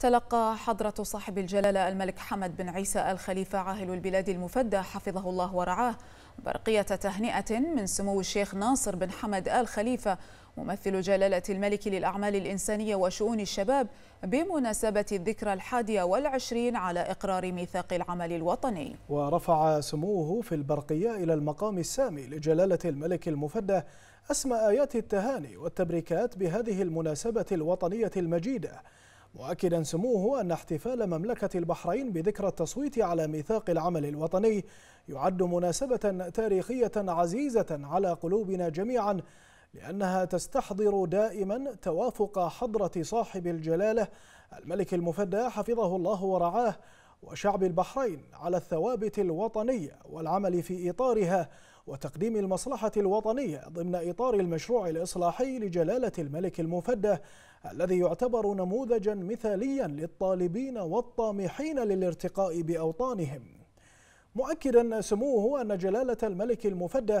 تلقى حضرة صاحب الجلالة الملك حمد بن عيسى الخليفة عاهل البلاد المفدى حفظه الله ورعاه برقية تهنئة من سمو الشيخ ناصر بن حمد آل خليفة ممثل جلالة الملك للأعمال الإنسانية وشؤون الشباب بمناسبة الذكرى الحادية والعشرين على إقرار ميثاق العمل الوطني ورفع سموه في البرقية إلى المقام السامي لجلالة الملك المفدى أسمى آيات التهاني والتبريكات بهذه المناسبة الوطنية المجيدة مؤكدا سموه أن احتفال مملكة البحرين بذكرى التصويت على ميثاق العمل الوطني يعد مناسبة تاريخية عزيزة على قلوبنا جميعا لأنها تستحضر دائما توافق حضرة صاحب الجلالة الملك المفدى حفظه الله ورعاه وشعب البحرين على الثوابت الوطنية والعمل في إطارها وتقديم المصلحة الوطنية ضمن إطار المشروع الإصلاحي لجلالة الملك المفدى الذي يعتبر نموذجا مثاليا للطالبين والطامحين للارتقاء بأوطانهم مؤكدا سموه أن جلالة الملك المفدى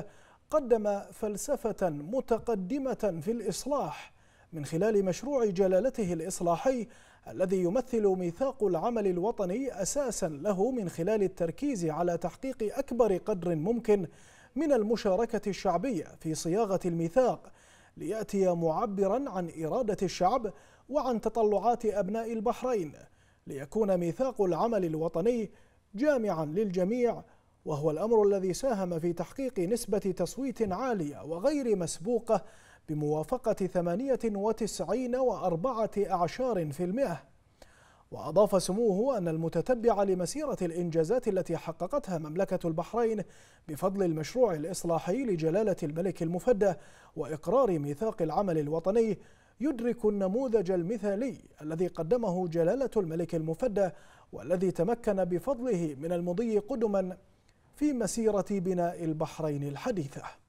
قدم فلسفة متقدمة في الإصلاح من خلال مشروع جلالته الإصلاحي الذي يمثل ميثاق العمل الوطني أساسا له من خلال التركيز على تحقيق أكبر قدر ممكن من المشاركة الشعبية في صياغة الميثاق ليأتي معبرا عن إرادة الشعب وعن تطلعات أبناء البحرين ليكون ميثاق العمل الوطني جامعا للجميع وهو الأمر الذي ساهم في تحقيق نسبة تصويت عالية وغير مسبوقة بموافقة المئة وأضاف سموه أن المتتبع لمسيرة الإنجازات التي حققتها مملكة البحرين بفضل المشروع الإصلاحي لجلالة الملك المفدى وإقرار ميثاق العمل الوطني يدرك النموذج المثالي الذي قدمه جلالة الملك المفدى والذي تمكن بفضله من المضي قدما في مسيرة بناء البحرين الحديثة